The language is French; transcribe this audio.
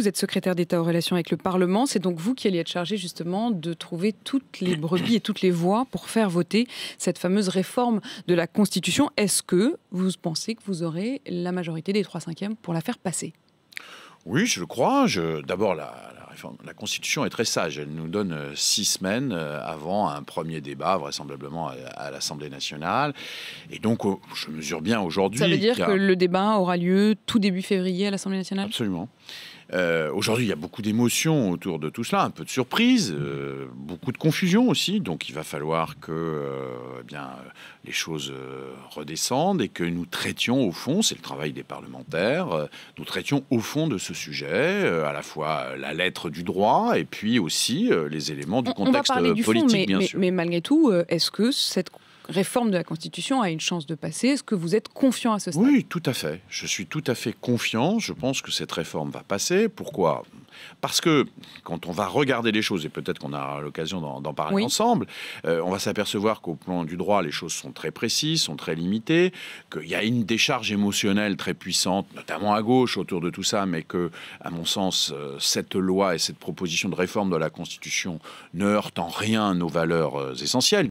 Vous êtes secrétaire d'État aux relations avec le Parlement. C'est donc vous qui allez être chargé justement de trouver toutes les brebis et toutes les voies pour faire voter cette fameuse réforme de la Constitution. Est-ce que vous pensez que vous aurez la majorité des trois cinquièmes pour la faire passer oui, je le crois. D'abord, la, la, Constitution est très sage. Elle nous donne euh, six semaines euh, avant un premier débat, vraisemblablement euh, à, l'Assemblée nationale. Et donc, oh, je mesure bien aujourd'hui. Ça veut dire que le débat aura lieu tout début février à l'Assemblée nationale Absolument. Euh, aujourd'hui, il y a beaucoup d'émotions autour de tout cela, un peu de surprise, euh, beaucoup de confusion aussi. Donc, il va falloir que euh, eh bien, les choses redescendent et que nous traitions au fond, c'est le travail des parlementaires, nous traitions au fond de ce sujet, à la fois la lettre du droit et puis aussi les éléments du contexte on va politique, fond, bien sûr. Mais malgré tout, est-ce que cette réforme de la Constitution a une chance de passer. Est-ce que vous êtes confiant à ce stade Oui, tout à fait. Je suis tout à fait confiant. Je pense que cette réforme va passer. Pourquoi Parce que quand on va regarder les choses, et peut-être qu'on a l'occasion d'en parler ensemble, euh, on va s'apercevoir qu'au plan du droit, les choses sont très précises, sont très limitées, qu'il y a une décharge émotionnelle très puissante, notamment à gauche, autour de tout ça, mais que, à mon sens, euh, cette loi et cette proposition de réforme de la Constitution ne heurtent en rien nos valeurs euh, essentielles